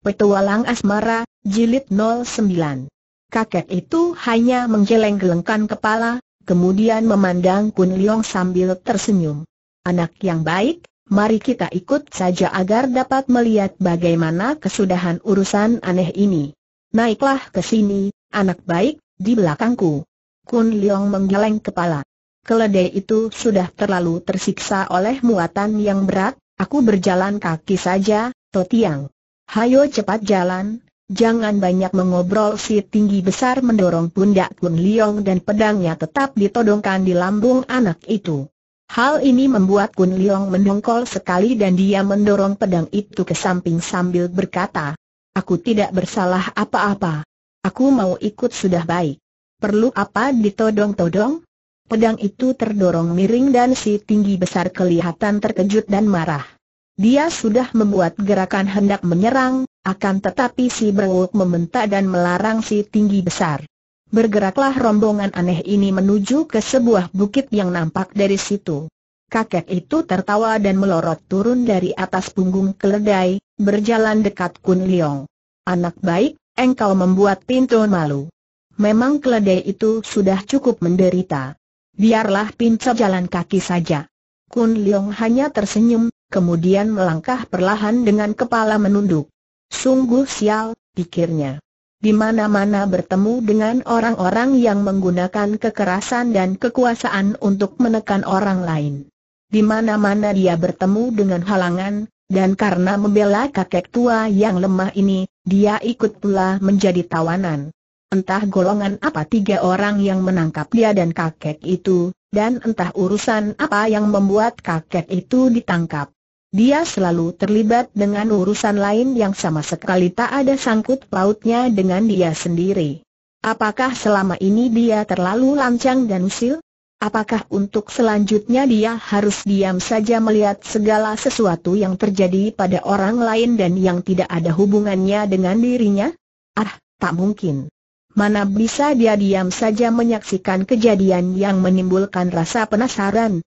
Petualang Asmara, Jilid 09. Kakek itu hanya menggeleng-gelengkan kepala, kemudian memandang Kun Leong sambil tersenyum. Anak yang baik, mari kita ikut saja agar dapat melihat bagaimana kesudahan urusan aneh ini. Naiklah ke sini, anak baik, di belakangku. Kun Leong menggeleng kepala. Keledai itu sudah terlalu tersiksa oleh muatan yang berat, aku berjalan kaki saja, Totiang. Hayo cepat jalan, jangan banyak mengobrol si tinggi besar mendorong pundak Kun Liong dan pedangnya tetap ditodongkan di lambung anak itu. Hal ini membuat Kun Liong mendongkol sekali dan dia mendorong pedang itu ke samping sambil berkata, Aku tidak bersalah apa-apa. Aku mau ikut sudah baik. Perlu apa ditodong-todong? Pedang itu terdorong miring dan si tinggi besar kelihatan terkejut dan marah. Dia sudah membuat gerakan hendak menyerang, akan tetapi si beruk meminta dan melarang si tinggi besar. Bergeraklah rombongan aneh ini menuju ke sebuah bukit yang nampak dari situ. Kakek itu tertawa dan melorot turun dari atas punggung keledai, berjalan dekat Kun Leong. Anak baik, engkau membuat pintu malu. Memang keledai itu sudah cukup menderita. Biarlah Pinto jalan kaki saja. Kun Leong hanya tersenyum, kemudian melangkah perlahan dengan kepala menunduk. Sungguh sial, pikirnya. Di mana-mana bertemu dengan orang-orang yang menggunakan kekerasan dan kekuasaan untuk menekan orang lain. Di mana-mana dia bertemu dengan halangan, dan karena membela kakek tua yang lemah ini, dia ikut pula menjadi tawanan. Entah golongan apa tiga orang yang menangkap dia dan kakek itu, dan entah urusan apa yang membuat kakek itu ditangkap. Dia selalu terlibat dengan urusan lain yang sama sekali tak ada sangkut pautnya dengan dia sendiri. Apakah selama ini dia terlalu lancang dan usil? Apakah untuk selanjutnya dia harus diam saja melihat segala sesuatu yang terjadi pada orang lain dan yang tidak ada hubungannya dengan dirinya? Ah, tak mungkin. Mana bisa dia diam saja menyaksikan kejadian yang menimbulkan rasa penasaran,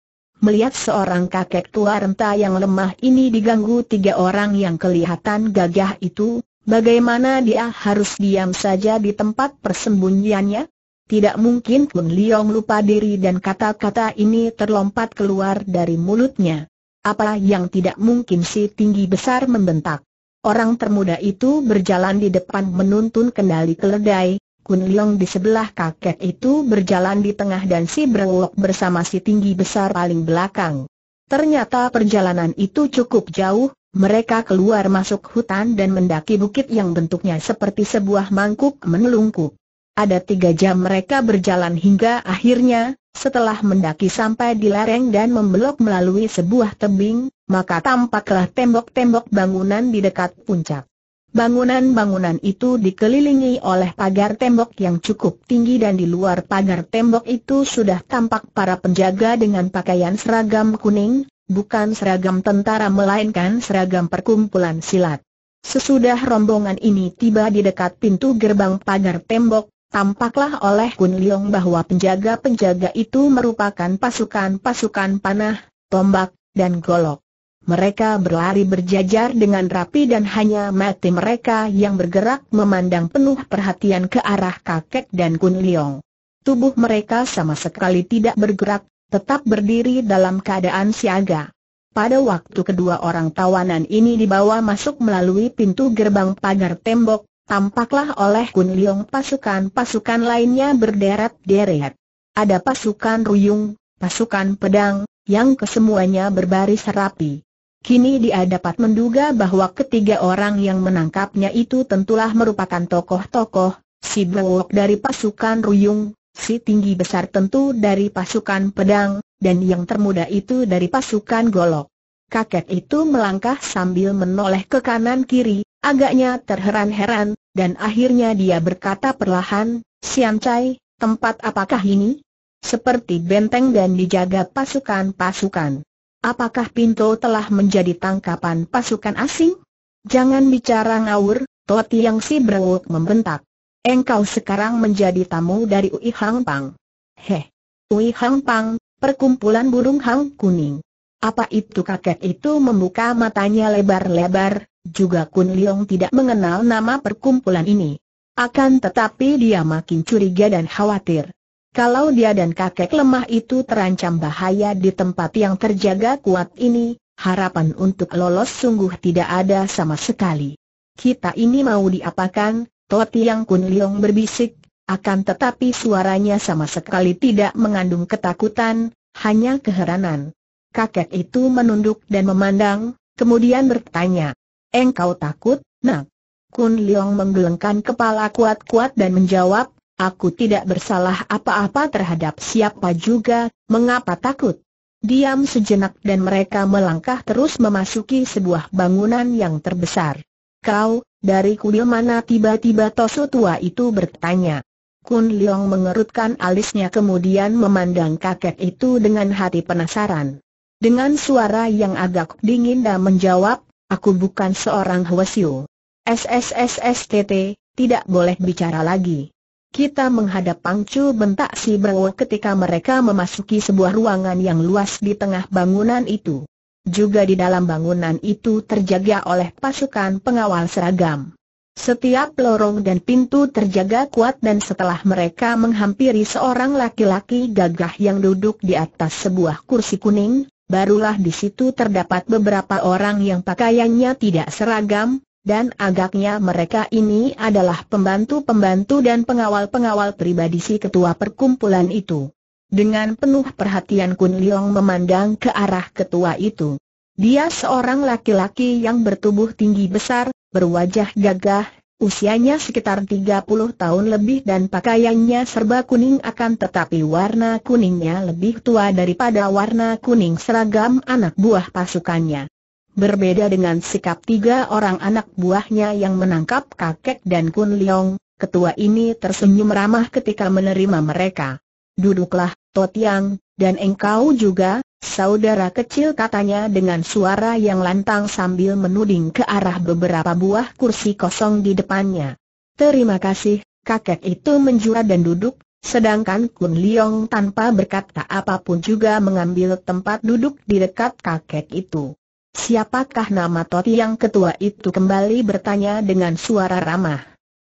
melihat seorang kakek tua renta yang lemah ini diganggu tiga orang yang kelihatan gagah itu, bagaimana dia harus diam saja di tempat persembunyiannya? Tidak mungkin Kun Liong lupa diri dan kata-kata ini terlompat keluar dari mulutnya. Apa yang tidak mungkin si tinggi besar membentak. Orang termuda itu berjalan di depan menuntun kendali keledai, Kun Leong di sebelah kakek itu berjalan di tengah dan si Brewok bersama si tinggi besar paling belakang. Ternyata perjalanan itu cukup jauh, mereka keluar masuk hutan dan mendaki bukit yang bentuknya seperti sebuah mangkuk menelungkup. Ada tiga jam mereka berjalan hingga akhirnya, setelah mendaki sampai di lereng dan membelok melalui sebuah tebing, maka tampaklah tembok-tembok bangunan di dekat puncak. Bangunan-bangunan itu dikelilingi oleh pagar tembok yang cukup tinggi dan di luar pagar tembok itu sudah tampak para penjaga dengan pakaian seragam kuning, bukan seragam tentara melainkan seragam perkumpulan silat. Sesudah rombongan ini tiba di dekat pintu gerbang pagar tembok, tampaklah oleh Kun Leong bahwa penjaga-penjaga itu merupakan pasukan-pasukan panah, tombak, dan golok. Mereka berlari berjajar dengan rapi dan hanya mati mereka yang bergerak memandang penuh perhatian ke arah kakek dan Kun Liong. Tubuh mereka sama sekali tidak bergerak, tetap berdiri dalam keadaan siaga. Pada waktu kedua orang tawanan ini dibawa masuk melalui pintu gerbang pagar tembok, tampaklah oleh Kun Liong pasukan-pasukan lainnya berderet-deret. Ada pasukan ruyung, pasukan pedang, yang kesemuanya berbaris rapi. Kini dia dapat menduga bahwa ketiga orang yang menangkapnya itu tentulah merupakan tokoh-tokoh, si Bewok dari pasukan Ruyung, si tinggi besar tentu dari pasukan Pedang, dan yang termuda itu dari pasukan Golok. Kakek itu melangkah sambil menoleh ke kanan kiri, agaknya terheran-heran, dan akhirnya dia berkata perlahan, Sian Chai, tempat apakah ini? Seperti benteng dan dijaga pasukan-pasukan. Apakah Pinto telah menjadi tangkapan pasukan asing? Jangan bicara ngawur, Toti Yang Si berwuk membentak. Engkau sekarang menjadi tamu dari Ui Hang Pang. Heh, Ui Hang Pang, perkumpulan burung hang kuning. Apa itu kakek itu membuka matanya lebar-lebar, juga Kun Leong tidak mengenal nama perkumpulan ini. Akan tetapi dia makin curiga dan khawatir. Kalau dia dan kakek lemah itu terancam bahaya di tempat yang terjaga kuat ini, harapan untuk lolos sungguh tidak ada sama sekali. Kita ini mau diapakan, Toti Yang Kun Leong berbisik, akan tetapi suaranya sama sekali tidak mengandung ketakutan, hanya keheranan. Kakek itu menunduk dan memandang, kemudian bertanya, Engkau takut, nak? Kun Leong menggelengkan kepala kuat-kuat dan menjawab, Aku tidak bersalah apa-apa terhadap siapa juga, mengapa takut? Diam sejenak dan mereka melangkah terus memasuki sebuah bangunan yang terbesar. Kau, dari kuil mana tiba-tiba Tosu tua itu bertanya. Kun Leong mengerutkan alisnya kemudian memandang kakek itu dengan hati penasaran. Dengan suara yang agak dingin dan menjawab, aku bukan seorang Hwasyu. SSSSTT, tidak boleh bicara lagi. Kita menghadap pangcu bentak si Bro ketika mereka memasuki sebuah ruangan yang luas di tengah bangunan itu. Juga di dalam bangunan itu terjaga oleh pasukan pengawal seragam. Setiap lorong dan pintu terjaga kuat dan setelah mereka menghampiri seorang laki-laki gagah yang duduk di atas sebuah kursi kuning, barulah di situ terdapat beberapa orang yang pakaiannya tidak seragam, dan agaknya mereka ini adalah pembantu-pembantu dan pengawal-pengawal pribadi si ketua perkumpulan itu. Dengan penuh perhatian Kun Leong memandang ke arah ketua itu. Dia seorang laki-laki yang bertubuh tinggi besar, berwajah gagah, usianya sekitar 30 tahun lebih dan pakaiannya serba kuning akan tetapi warna kuningnya lebih tua daripada warna kuning seragam anak buah pasukannya. Berbeda dengan sikap tiga orang anak buahnya yang menangkap kakek dan Kun Leong, ketua ini tersenyum ramah ketika menerima mereka. Duduklah, Totiang, dan engkau juga, saudara kecil katanya dengan suara yang lantang sambil menuding ke arah beberapa buah kursi kosong di depannya. Terima kasih, kakek itu menjura dan duduk, sedangkan Kun Leong tanpa berkata apapun juga mengambil tempat duduk di dekat kakek itu. Siapakah nama Toti yang ketua itu kembali bertanya dengan suara ramah.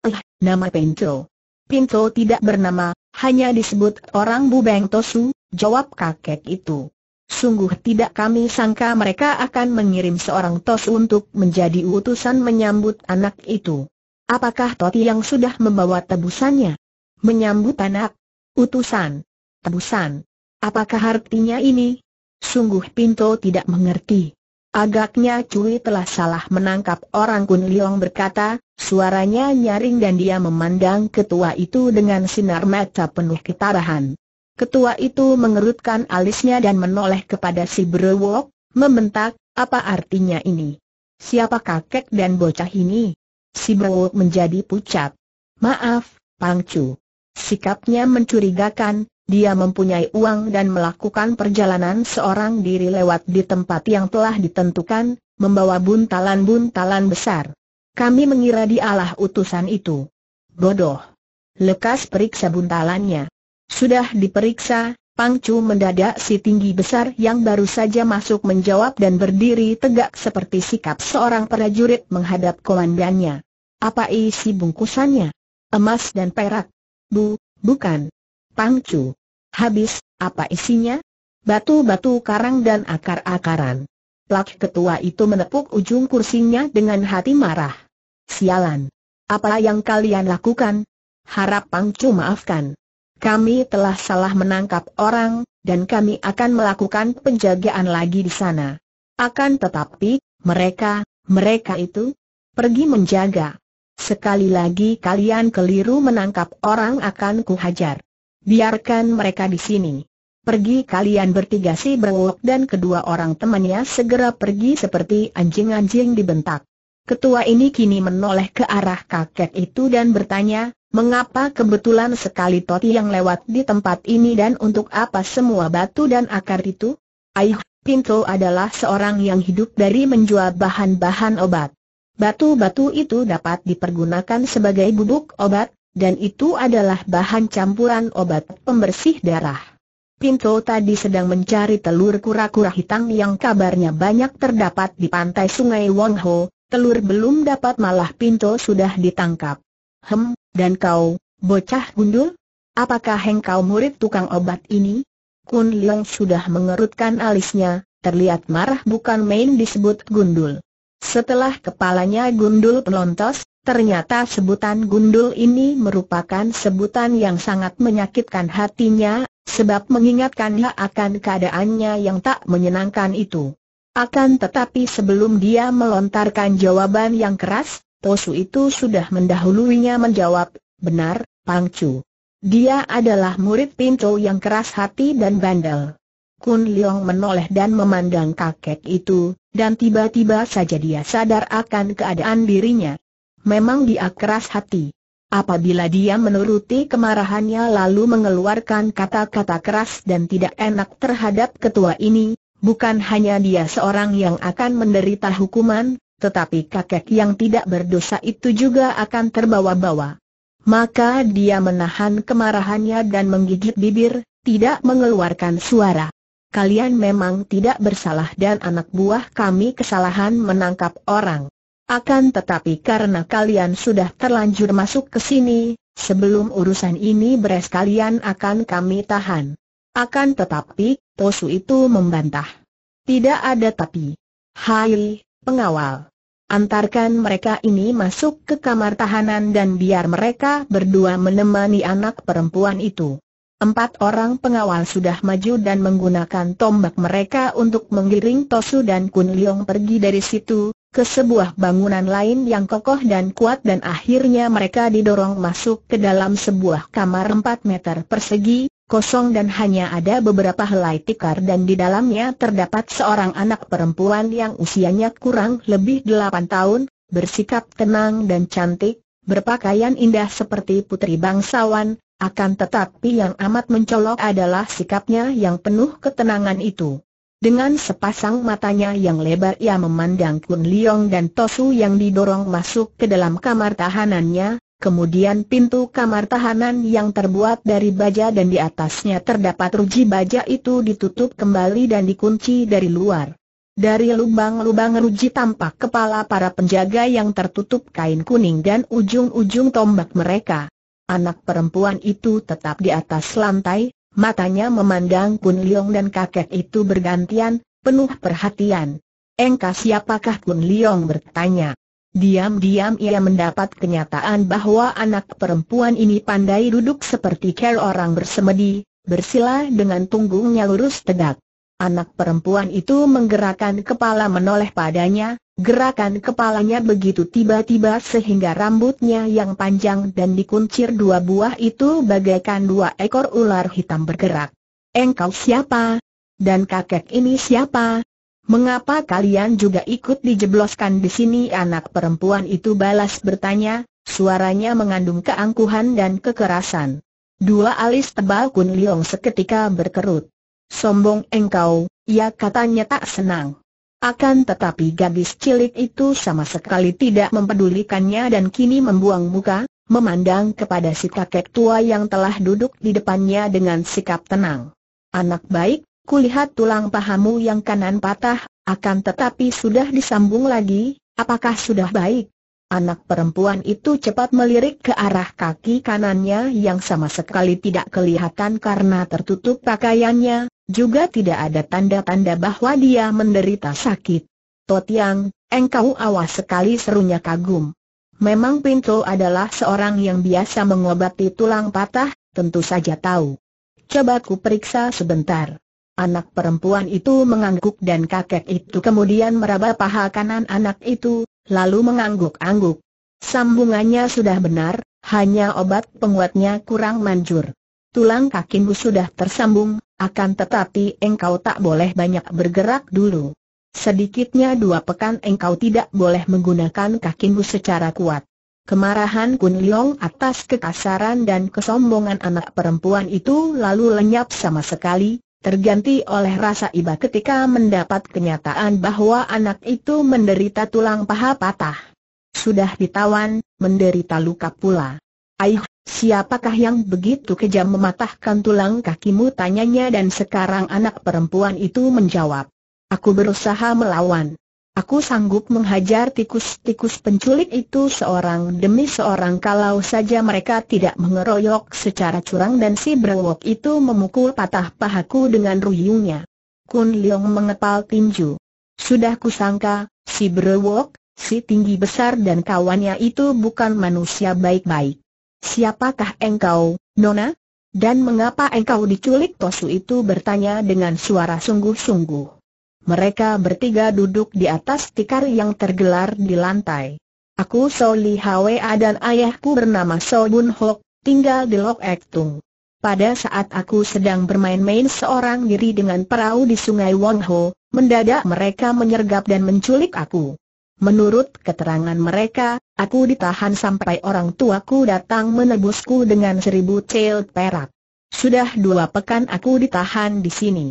Eh, nama Pinto. Pinto tidak bernama, hanya disebut orang bu Bubeng Tosu, jawab kakek itu. Sungguh tidak kami sangka mereka akan mengirim seorang tos untuk menjadi utusan menyambut anak itu. Apakah Toti yang sudah membawa tebusannya? Menyambut anak? Utusan? Tebusan? Apakah artinya ini? Sungguh Pinto tidak mengerti. Agaknya Cui telah salah menangkap orang Kun Liong berkata, suaranya nyaring dan dia memandang ketua itu dengan sinar mata penuh ketarahan. Ketua itu mengerutkan alisnya dan menoleh kepada si Brewok, membentak, apa artinya ini? Siapa kakek dan bocah ini? Si Brewok menjadi pucat. Maaf, Pangcu. Sikapnya mencurigakan, dia mempunyai uang dan melakukan perjalanan seorang diri lewat di tempat yang telah ditentukan, membawa buntalan-buntalan besar. Kami mengira dialah utusan itu. Bodoh. Lekas periksa buntalannya. Sudah diperiksa, Pangcu mendadak si tinggi besar yang baru saja masuk menjawab dan berdiri tegak seperti sikap seorang prajurit menghadap komandannya. Apa isi bungkusannya? Emas dan perak? Bu, bukan. Pangcu. Habis, apa isinya? Batu-batu karang dan akar-akaran. Plak ketua itu menepuk ujung kursinya dengan hati marah. Sialan. Apa yang kalian lakukan? Harap Pangcu maafkan. Kami telah salah menangkap orang, dan kami akan melakukan penjagaan lagi di sana. Akan tetapi, mereka, mereka itu, pergi menjaga. Sekali lagi kalian keliru menangkap orang akan kuhajar. Biarkan mereka di sini. Pergi kalian bertiga si Brewok dan kedua orang temannya segera pergi seperti anjing-anjing dibentak. Ketua ini kini menoleh ke arah kakek itu dan bertanya, Mengapa kebetulan sekali Toti yang lewat di tempat ini dan untuk apa semua batu dan akar itu? ayuh Pinto adalah seorang yang hidup dari menjual bahan-bahan obat. Batu-batu itu dapat dipergunakan sebagai bubuk obat, dan itu adalah bahan campuran obat pembersih darah. Pinto tadi sedang mencari telur kura-kura hitam yang kabarnya banyak terdapat di pantai sungai Wongho, telur belum dapat malah Pinto sudah ditangkap. Hem, dan kau, bocah gundul? Apakah engkau murid tukang obat ini? Kun Leong sudah mengerutkan alisnya, terlihat marah bukan main disebut gundul. Setelah kepalanya gundul pelontos, Ternyata sebutan gundul ini merupakan sebutan yang sangat menyakitkan hatinya, sebab mengingatkannya akan keadaannya yang tak menyenangkan itu. Akan tetapi sebelum dia melontarkan jawaban yang keras, Tosu itu sudah mendahulunya menjawab, benar, Pangcu. Dia adalah murid Pinto yang keras hati dan bandel. Kun Leong menoleh dan memandang kakek itu, dan tiba-tiba saja dia sadar akan keadaan dirinya. Memang dia keras hati. Apabila dia menuruti kemarahannya lalu mengeluarkan kata-kata keras dan tidak enak terhadap ketua ini, bukan hanya dia seorang yang akan menderita hukuman, tetapi kakek yang tidak berdosa itu juga akan terbawa-bawa. Maka dia menahan kemarahannya dan menggigit bibir, tidak mengeluarkan suara. Kalian memang tidak bersalah dan anak buah kami kesalahan menangkap orang. Akan tetapi karena kalian sudah terlanjur masuk ke sini, sebelum urusan ini beres kalian akan kami tahan. Akan tetapi, Tosu itu membantah. Tidak ada tapi. Hai, pengawal. Antarkan mereka ini masuk ke kamar tahanan dan biar mereka berdua menemani anak perempuan itu. Empat orang pengawal sudah maju dan menggunakan tombak mereka untuk menggiring Tosu dan Kun Leong pergi dari situ, ke sebuah bangunan lain yang kokoh dan kuat dan akhirnya mereka didorong masuk ke dalam sebuah kamar 4 meter persegi, kosong dan hanya ada beberapa helai tikar dan di dalamnya terdapat seorang anak perempuan yang usianya kurang lebih 8 tahun, bersikap tenang dan cantik, berpakaian indah seperti putri bangsawan, akan tetapi yang amat mencolok adalah sikapnya yang penuh ketenangan itu. Dengan sepasang matanya yang lebar ia memandang Kun Leong dan Tosu yang didorong masuk ke dalam kamar tahanannya, kemudian pintu kamar tahanan yang terbuat dari baja dan di atasnya terdapat ruji baja itu ditutup kembali dan dikunci dari luar. Dari lubang-lubang ruji tampak kepala para penjaga yang tertutup kain kuning dan ujung-ujung tombak mereka. Anak perempuan itu tetap di atas lantai, Matanya memandang Kun Liong dan kakek itu bergantian, penuh perhatian. Engka siapakah Kun Liong bertanya. Diam-diam ia mendapat kenyataan bahwa anak perempuan ini pandai duduk seperti ker orang bersemedi, bersila dengan punggungnya lurus tegak. Anak perempuan itu menggerakkan kepala menoleh padanya, Gerakan kepalanya begitu tiba-tiba sehingga rambutnya yang panjang dan dikuncir dua buah itu bagaikan dua ekor ular hitam bergerak. Engkau siapa? Dan kakek ini siapa? Mengapa kalian juga ikut dijebloskan di sini? Anak perempuan itu balas bertanya, suaranya mengandung keangkuhan dan kekerasan. Dua alis tebal Kun Liong seketika berkerut. Sombong engkau, ia katanya tak senang. Akan tetapi gadis cilik itu sama sekali tidak mempedulikannya dan kini membuang muka, memandang kepada si kakek tua yang telah duduk di depannya dengan sikap tenang. Anak baik, kulihat tulang pahamu yang kanan patah, akan tetapi sudah disambung lagi, apakah sudah baik? Anak perempuan itu cepat melirik ke arah kaki kanannya yang sama sekali tidak kelihatan karena tertutup pakaiannya, juga tidak ada tanda-tanda bahwa dia menderita sakit. Totiang, engkau awas sekali serunya kagum. Memang Pinto adalah seorang yang biasa mengobati tulang patah, tentu saja tahu. Coba ku periksa sebentar. Anak perempuan itu mengangguk dan kakek itu kemudian meraba paha kanan anak itu, lalu mengangguk-angguk. Sambungannya sudah benar, hanya obat penguatnya kurang manjur. Tulang kakimu sudah tersambung, akan tetapi engkau tak boleh banyak bergerak dulu. Sedikitnya dua pekan engkau tidak boleh menggunakan kakimu secara kuat. Kemarahan Kun Leong atas kekasaran dan kesombongan anak perempuan itu lalu lenyap sama sekali, terganti oleh rasa iba ketika mendapat kenyataan bahwa anak itu menderita tulang paha patah. Sudah ditawan, menderita luka pula. Aih, Siapakah yang begitu kejam mematahkan tulang kakimu tanyanya dan sekarang anak perempuan itu menjawab. Aku berusaha melawan. Aku sanggup menghajar tikus-tikus penculik itu seorang demi seorang kalau saja mereka tidak mengeroyok secara curang dan si brewok itu memukul patah pahaku dengan ruyungnya. Kun Leong mengepal tinju. Sudah kusangka, si brewok, si tinggi besar dan kawannya itu bukan manusia baik-baik. Siapakah engkau, Nona? Dan mengapa engkau diculik Tosu itu bertanya dengan suara sungguh-sungguh. Mereka bertiga duduk di atas tikar yang tergelar di lantai. Aku Soli Hwa dan ayahku bernama So Bun Hok, tinggal di Lok Ek Tung. Pada saat aku sedang bermain-main seorang diri dengan perahu di sungai Wong Ho, mendadak mereka menyergap dan menculik aku. Menurut keterangan mereka, aku ditahan sampai orang tuaku datang menebusku dengan seribu cel perak. Sudah dua pekan aku ditahan di sini.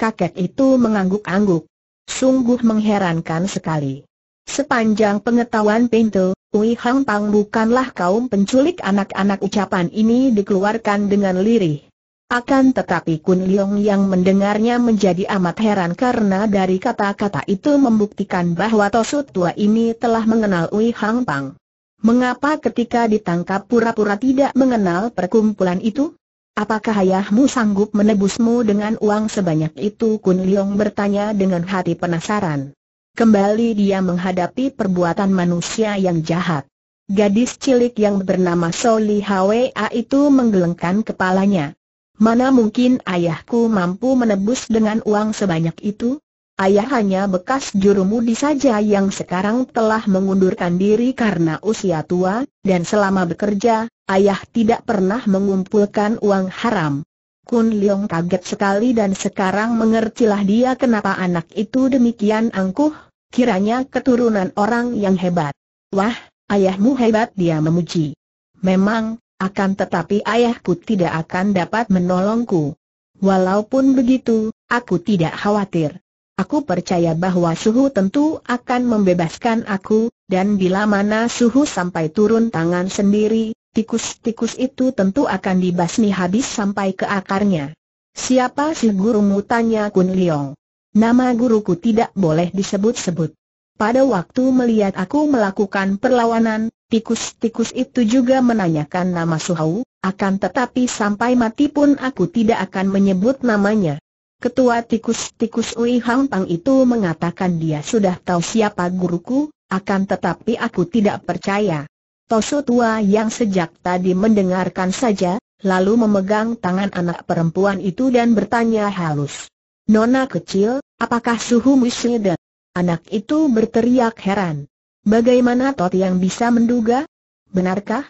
Kakek itu mengangguk-angguk. Sungguh mengherankan sekali. Sepanjang pengetahuan pintu, Ui Hang Pang bukanlah kaum penculik anak-anak ucapan ini dikeluarkan dengan lirih. Akan tetapi Kun Leong yang mendengarnya menjadi amat heran karena dari kata-kata itu membuktikan bahwa Tosu tua ini telah mengenal Ui Hang Pang. Mengapa ketika ditangkap pura-pura tidak mengenal perkumpulan itu? Apakah ayahmu sanggup menebusmu dengan uang sebanyak itu? Kun Leong bertanya dengan hati penasaran. Kembali dia menghadapi perbuatan manusia yang jahat. Gadis cilik yang bernama Soli Hwa itu menggelengkan kepalanya. Mana mungkin ayahku mampu menebus dengan uang sebanyak itu? Ayah hanya bekas jurumudi saja yang sekarang telah mengundurkan diri karena usia tua, dan selama bekerja, ayah tidak pernah mengumpulkan uang haram. Kun Leong kaget sekali dan sekarang mengertilah dia kenapa anak itu demikian angkuh, kiranya keturunan orang yang hebat. Wah, ayahmu hebat dia memuji. Memang, akan tetapi ayahku tidak akan dapat menolongku. Walaupun begitu, aku tidak khawatir. Aku percaya bahwa suhu tentu akan membebaskan aku, dan bila mana suhu sampai turun tangan sendiri, tikus-tikus itu tentu akan dibasmi habis sampai ke akarnya. Siapa sih gurumu tanya Kun Liong? Nama guruku tidak boleh disebut-sebut. Pada waktu melihat aku melakukan perlawanan, Tikus-tikus itu juga menanyakan nama Suhau, akan tetapi sampai mati pun aku tidak akan menyebut namanya. Ketua tikus-tikus Ui Hang Pang itu mengatakan dia sudah tahu siapa guruku, akan tetapi aku tidak percaya. Tosu tua yang sejak tadi mendengarkan saja, lalu memegang tangan anak perempuan itu dan bertanya halus. Nona kecil, apakah suhu musyida? Anak itu berteriak heran. Bagaimana Tot yang bisa menduga? Benarkah?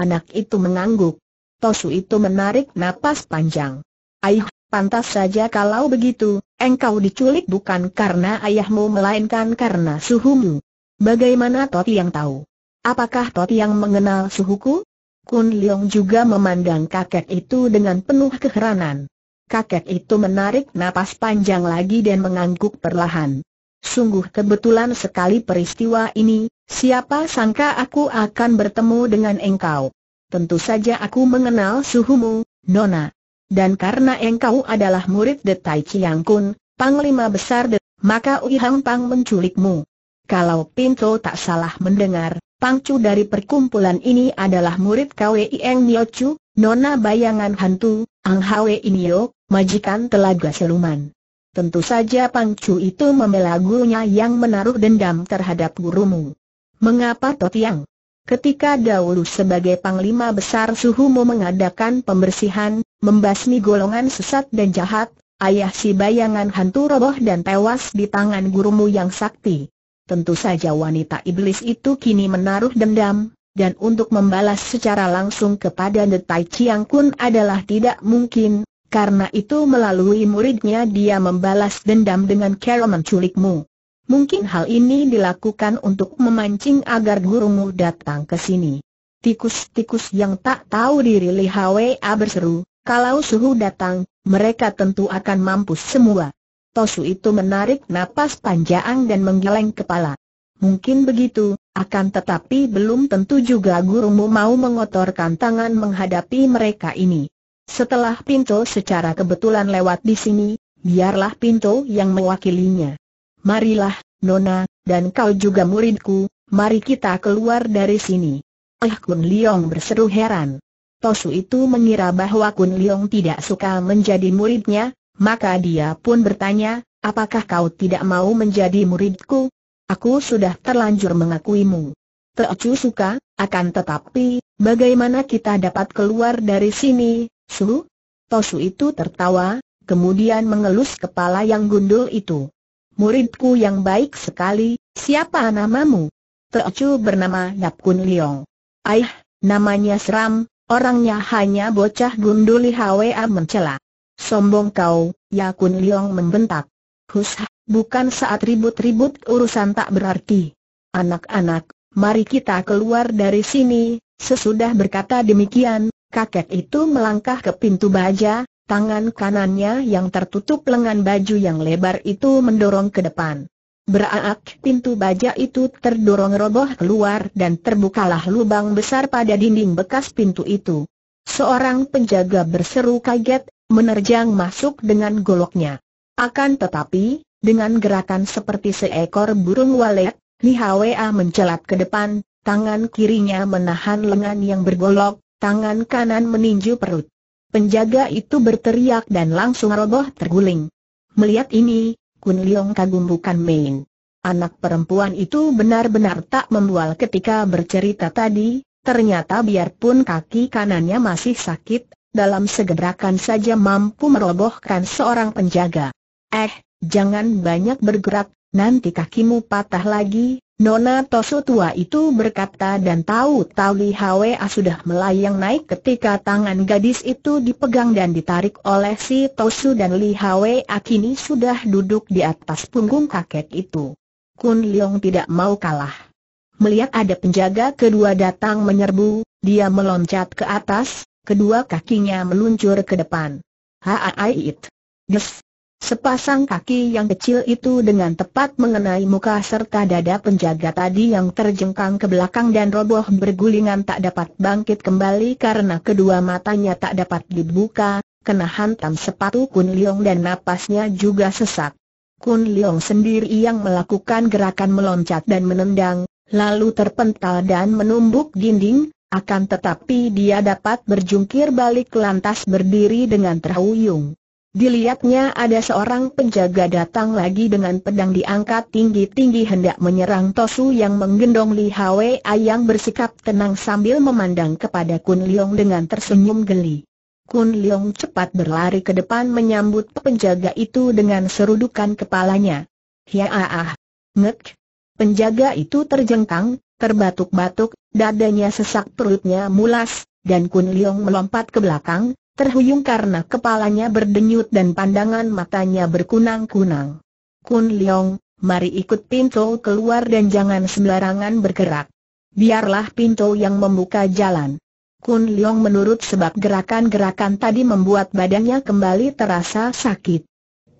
Anak itu mengangguk. Tosu itu menarik napas panjang. Aih, pantas saja kalau begitu, engkau diculik bukan karena ayahmu melainkan karena suhumu. Bagaimana Tot yang tahu? Apakah Tot yang mengenal suhuku? Kun Leong juga memandang kakek itu dengan penuh keheranan. Kakek itu menarik napas panjang lagi dan mengangguk perlahan. Sungguh kebetulan sekali peristiwa ini, siapa sangka aku akan bertemu dengan engkau. Tentu saja aku mengenal suhumu, Nona. Dan karena engkau adalah murid de Tai Chiang Kun, Panglima Besar de, maka Ui Hang Pang menculikmu. Kalau Pinto tak salah mendengar, Pangcu dari perkumpulan ini adalah murid Kwei Eng Chu, Nona Bayangan Hantu, Ang Hwe Inio, majikan telaga seluman. Tentu saja Pangcu itu membela yang menaruh dendam terhadap gurumu. Mengapa Totiang? Ketika dahulu sebagai panglima besar suhu Suhumu mengadakan pembersihan, membasmi golongan sesat dan jahat, ayah si bayangan hantu roboh dan tewas di tangan gurumu yang sakti. Tentu saja wanita iblis itu kini menaruh dendam, dan untuk membalas secara langsung kepada Detai Chiang Kun adalah tidak mungkin, karena itu melalui muridnya dia membalas dendam dengan cara menculikmu. Mungkin hal ini dilakukan untuk memancing agar gurumu datang ke sini. Tikus-tikus yang tak tahu diri Li Hwa berseru, kalau suhu datang, mereka tentu akan mampus semua. Tosu itu menarik napas panjang dan menggeleng kepala. Mungkin begitu, akan tetapi belum tentu juga gurumu mau mengotorkan tangan menghadapi mereka ini. Setelah Pinto secara kebetulan lewat di sini, biarlah Pinto yang mewakilinya. Marilah, Nona, dan kau juga muridku, mari kita keluar dari sini. Eh Kun Leong berseru heran. Tosu itu mengira bahwa Kun Leong tidak suka menjadi muridnya, maka dia pun bertanya, apakah kau tidak mau menjadi muridku? Aku sudah terlanjur mengakuimu. Teocu suka, akan tetapi, bagaimana kita dapat keluar dari sini, Su? Tosu itu tertawa, kemudian mengelus kepala yang gundul itu. Muridku yang baik sekali, siapa namamu? Teocu bernama Yap Kun Liong. Aih, namanya seram, orangnya hanya bocah gundul Hwa mencela. Sombong kau, Ya Kun Liong membentak. Hus, bukan saat ribut-ribut urusan tak berarti. Anak-anak, mari kita keluar dari sini, sesudah berkata demikian, Kakek itu melangkah ke pintu baja, tangan kanannya yang tertutup lengan baju yang lebar itu mendorong ke depan. Beraak pintu baja itu terdorong roboh keluar dan terbukalah lubang besar pada dinding bekas pintu itu. Seorang penjaga berseru kaget, menerjang masuk dengan goloknya. Akan tetapi, dengan gerakan seperti seekor burung walet, Li Hwa mencelat ke depan, tangan kirinya menahan lengan yang bergolok, Tangan kanan meninju perut. Penjaga itu berteriak dan langsung roboh terguling. Melihat ini, Kun Liong kagum bukan main. Anak perempuan itu benar-benar tak membual ketika bercerita tadi, ternyata biarpun kaki kanannya masih sakit, dalam segerakan saja mampu merobohkan seorang penjaga. Eh, jangan banyak bergerak, nanti kakimu patah lagi, Nona Tosu tua itu berkata dan tahu-tahu Li Hwa sudah melayang naik ketika tangan gadis itu dipegang dan ditarik oleh si Tosu dan Li Hwa kini sudah duduk di atas punggung kakek itu. Kun Leong tidak mau kalah. Melihat ada penjaga kedua datang menyerbu, dia meloncat ke atas, kedua kakinya meluncur ke depan. Haaait! Des! Sepasang kaki yang kecil itu dengan tepat mengenai muka serta dada penjaga tadi yang terjengkang ke belakang dan roboh bergulingan tak dapat bangkit kembali karena kedua matanya tak dapat dibuka, kena hantam sepatu Kun Leong dan napasnya juga sesak. Kun Leong sendiri yang melakukan gerakan meloncat dan menendang, lalu terpental dan menumbuk dinding, akan tetapi dia dapat berjungkir balik lantas berdiri dengan terhuyung. Dilihatnya ada seorang penjaga datang lagi dengan pedang diangkat tinggi-tinggi hendak menyerang Tosu yang menggendong Li Hwei yang bersikap tenang sambil memandang kepada Kun Leong dengan tersenyum geli. Kun Leong cepat berlari ke depan menyambut penjaga itu dengan serudukan kepalanya. Hiaaah! Ah. Ngek! Penjaga itu terjengkang, terbatuk-batuk, dadanya sesak perutnya mulas, dan Kun Leong melompat ke belakang, terhuyung karena kepalanya berdenyut dan pandangan matanya berkunang-kunang. Kun Leong, mari ikut Pinto keluar dan jangan sembarangan bergerak. Biarlah Pinto yang membuka jalan. Kun Leong menurut sebab gerakan-gerakan tadi membuat badannya kembali terasa sakit.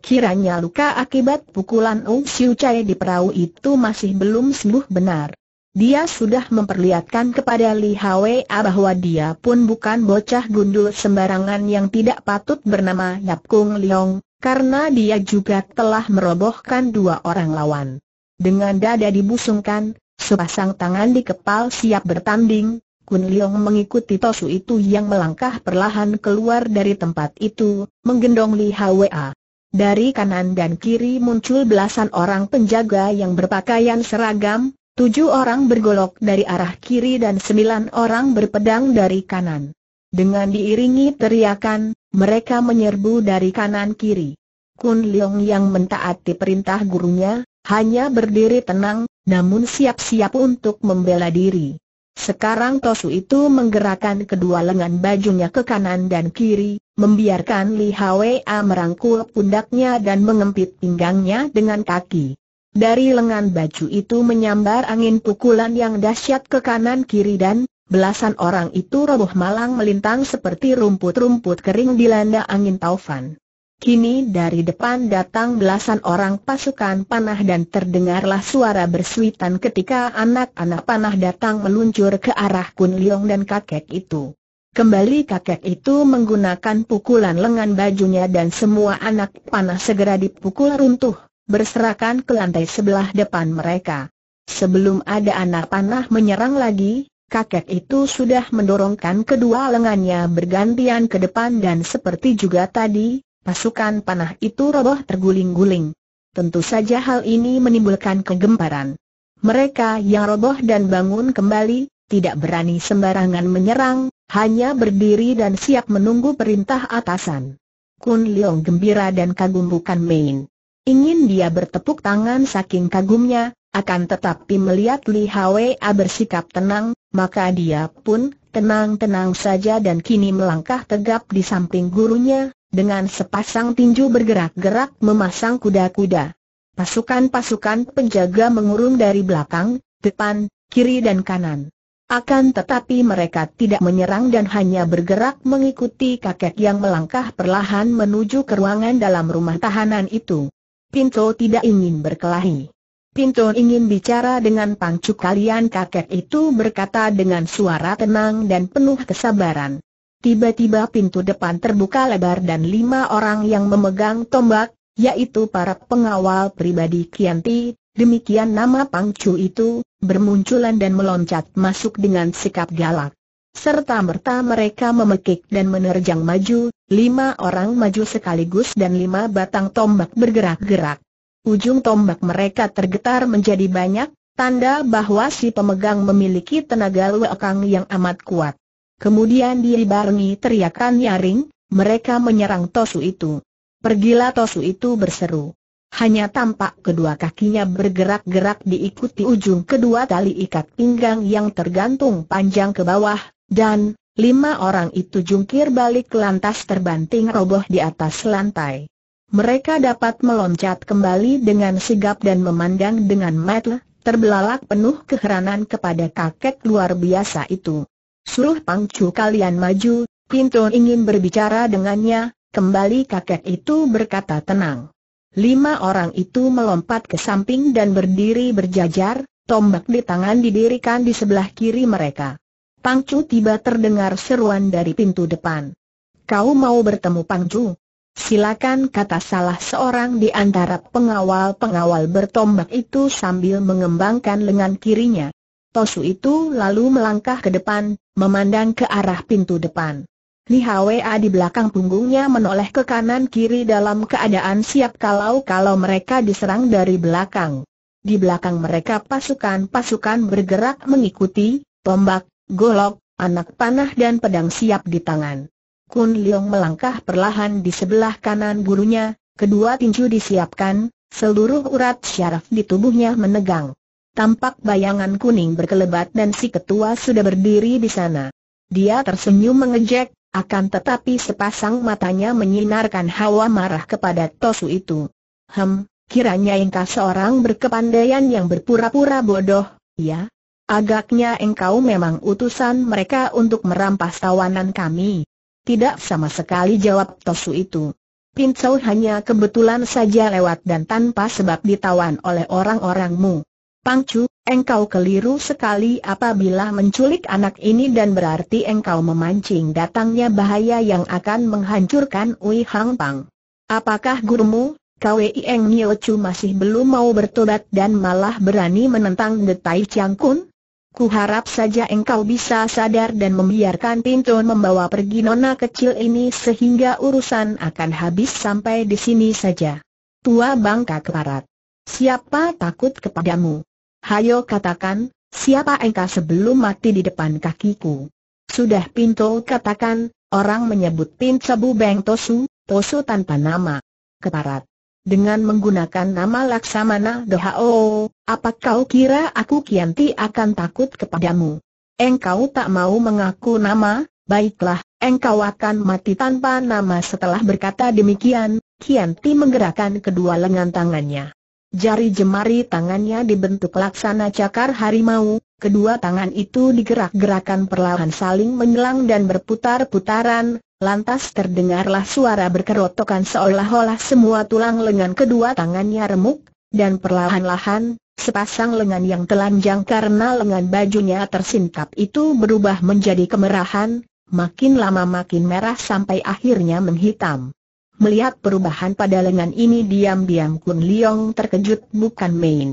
Kiranya luka akibat pukulan Ong Siu Chai di perahu itu masih belum sembuh benar dia sudah memperlihatkan kepada Li Hwa bahwa dia pun bukan bocah gundul sembarangan yang tidak patut bernama Yap Kung Leong, karena dia juga telah merobohkan dua orang lawan. Dengan dada dibusungkan, sepasang tangan di kepal siap bertanding, Kun Leong mengikuti Tosu itu yang melangkah perlahan keluar dari tempat itu, menggendong Li Hwa. Dari kanan dan kiri muncul belasan orang penjaga yang berpakaian seragam, Tujuh orang bergolok dari arah kiri dan sembilan orang berpedang dari kanan. Dengan diiringi teriakan, mereka menyerbu dari kanan kiri. Kun Leong yang mentaati perintah gurunya, hanya berdiri tenang, namun siap-siap untuk membela diri. Sekarang Tosu itu menggerakkan kedua lengan bajunya ke kanan dan kiri, membiarkan Li Hwa merangkul pundaknya dan mengempit pinggangnya dengan kaki. Dari lengan baju itu menyambar angin pukulan yang dahsyat ke kanan kiri dan belasan orang itu roboh malang melintang seperti rumput-rumput kering dilanda angin taufan. Kini dari depan datang belasan orang pasukan panah dan terdengarlah suara bersuitan ketika anak-anak panah datang meluncur ke arah Kun Leong dan kakek itu. Kembali kakek itu menggunakan pukulan lengan bajunya dan semua anak panah segera dipukul runtuh berserakan ke lantai sebelah depan mereka. Sebelum ada anak panah menyerang lagi, kakek itu sudah mendorongkan kedua lengannya bergantian ke depan dan seperti juga tadi, pasukan panah itu roboh terguling-guling. Tentu saja hal ini menimbulkan kegemparan. Mereka yang roboh dan bangun kembali, tidak berani sembarangan menyerang, hanya berdiri dan siap menunggu perintah atasan. Kun Leong gembira dan kagum bukan main. Ingin dia bertepuk tangan saking kagumnya, akan tetapi melihat Li Hwa bersikap tenang, maka dia pun tenang-tenang saja dan kini melangkah tegap di samping gurunya, dengan sepasang tinju bergerak-gerak memasang kuda-kuda. Pasukan-pasukan penjaga mengurung dari belakang, depan, kiri dan kanan. Akan tetapi mereka tidak menyerang dan hanya bergerak mengikuti kakek yang melangkah perlahan menuju ke ruangan dalam rumah tahanan itu. Pinto tidak ingin berkelahi. Pinto ingin bicara dengan pangcu kalian kakek itu berkata dengan suara tenang dan penuh kesabaran. Tiba-tiba pintu depan terbuka lebar dan lima orang yang memegang tombak, yaitu para pengawal pribadi Kianti, demikian nama pangcu itu, bermunculan dan meloncat masuk dengan sikap galak. Serta merta mereka memekik dan menerjang maju, lima orang maju sekaligus dan lima batang tombak bergerak-gerak. Ujung tombak mereka tergetar menjadi banyak, tanda bahwa si pemegang memiliki tenaga luakang yang amat kuat. Kemudian dibarengi teriakan nyaring, mereka menyerang Tosu itu. Pergilah Tosu itu berseru. Hanya tampak kedua kakinya bergerak-gerak diikuti ujung kedua tali ikat pinggang yang tergantung panjang ke bawah, dan, lima orang itu jungkir balik lantas terbanting roboh di atas lantai. Mereka dapat meloncat kembali dengan sigap dan memandang dengan mata terbelalak penuh keheranan kepada kakek luar biasa itu. Suruh pangcu kalian maju, Pinto ingin berbicara dengannya, kembali kakek itu berkata tenang. Lima orang itu melompat ke samping dan berdiri berjajar, tombak di tangan didirikan di sebelah kiri mereka. Pangcu tiba terdengar seruan dari pintu depan. Kau mau bertemu Pangcu? Silakan kata salah seorang di antara pengawal-pengawal bertombak itu sambil mengembangkan lengan kirinya. Tosu itu lalu melangkah ke depan, memandang ke arah pintu depan. Li Hwa di belakang punggungnya menoleh ke kanan kiri dalam keadaan siap kalau-kalau mereka diserang dari belakang. Di belakang mereka pasukan-pasukan bergerak mengikuti, tombak, golok, anak panah dan pedang siap di tangan. Kun Leong melangkah perlahan di sebelah kanan gurunya, kedua tinju disiapkan, seluruh urat syaraf di tubuhnya menegang. Tampak bayangan kuning berkelebat dan si ketua sudah berdiri di sana. Dia tersenyum mengejek, akan tetapi sepasang matanya menyinarkan hawa marah kepada Tosu itu. Hem, kiranya engkau seorang berkepandaian yang berpura-pura bodoh, ya? Agaknya engkau memang utusan mereka untuk merampas tawanan kami. Tidak sama sekali jawab Tosu itu. Pinsau hanya kebetulan saja lewat dan tanpa sebab ditawan oleh orang-orangmu. Pangcu, engkau keliru sekali apabila menculik anak ini dan berarti engkau memancing datangnya bahaya yang akan menghancurkan Ui Hang Pang. Apakah gurumu, Kwei Eng Nyo Chu masih belum mau bertobat dan malah berani menentang Detai Chiang Kun? Ku harap saja engkau bisa sadar dan membiarkan Tinton membawa pergi nona kecil ini sehingga urusan akan habis sampai di sini saja. Tua bangka keparat. Siapa takut kepadamu? Hayo katakan, siapa engkau sebelum mati di depan kakiku? Sudah Pinto katakan, orang menyebut Pin Cebu Beng Tosu, Tosu tanpa nama. Keparat dengan menggunakan nama Laksamana Dho, apa kau kira aku Kianti akan takut kepadamu? Engkau tak mau mengaku nama, baiklah, engkau akan mati tanpa nama setelah berkata demikian, Kianti menggerakkan kedua lengan tangannya. Jari jemari tangannya dibentuk laksana cakar harimau, Kedua tangan itu digerak-gerakan perlahan saling menyelang dan berputar-putaran, lantas terdengarlah suara berkerotokan seolah-olah semua tulang lengan kedua tangannya remuk, dan perlahan-lahan, sepasang lengan yang telanjang karena lengan bajunya tersingkap itu berubah menjadi kemerahan, makin lama makin merah sampai akhirnya menghitam. Melihat perubahan pada lengan ini diam-diam Kun Liong terkejut bukan main.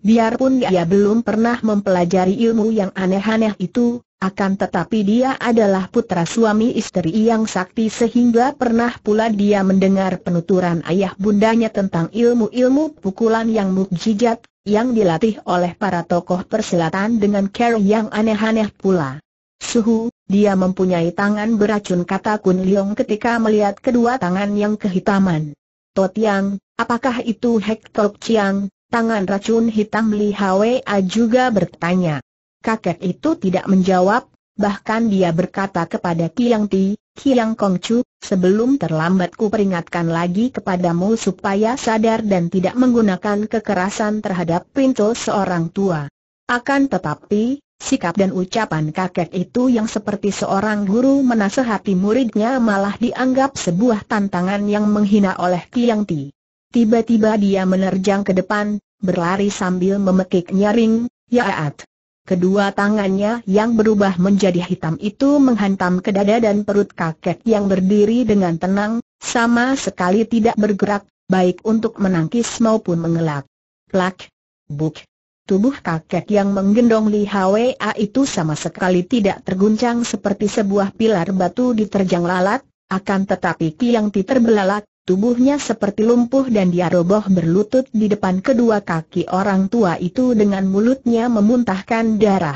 Biarpun dia belum pernah mempelajari ilmu yang aneh-aneh itu, akan tetapi dia adalah putra suami istri yang sakti sehingga pernah pula dia mendengar penuturan ayah bundanya tentang ilmu-ilmu pukulan yang mukjizat, yang dilatih oleh para tokoh persilatan dengan care yang aneh-aneh pula. Suhu, dia mempunyai tangan beracun kata Kun Liong ketika melihat kedua tangan yang kehitaman. Totiang, apakah itu Hector Chiang, Tangan racun hitam Li Hwa juga bertanya. Kakek itu tidak menjawab, bahkan dia berkata kepada Kiang Ti, Kiang Chu, sebelum terlambat ku peringatkan lagi kepadamu supaya sadar dan tidak menggunakan kekerasan terhadap pintu seorang tua. Akan tetapi, sikap dan ucapan kakek itu yang seperti seorang guru menasehati muridnya malah dianggap sebuah tantangan yang menghina oleh Kiang Ti. Tiba-tiba dia menerjang ke depan, berlari sambil memekik nyaring, yaat. Ya Kedua tangannya yang berubah menjadi hitam itu menghantam ke dada dan perut kakek yang berdiri dengan tenang, sama sekali tidak bergerak, baik untuk menangkis maupun mengelak. Plak, buk, Tubuh kakek yang menggendong Li Hwa itu sama sekali tidak terguncang seperti sebuah pilar batu diterjang lalat, akan tetapi Tiang Ti terbelalak, Tubuhnya seperti lumpuh dan dia roboh berlutut di depan kedua kaki orang tua itu dengan mulutnya memuntahkan darah.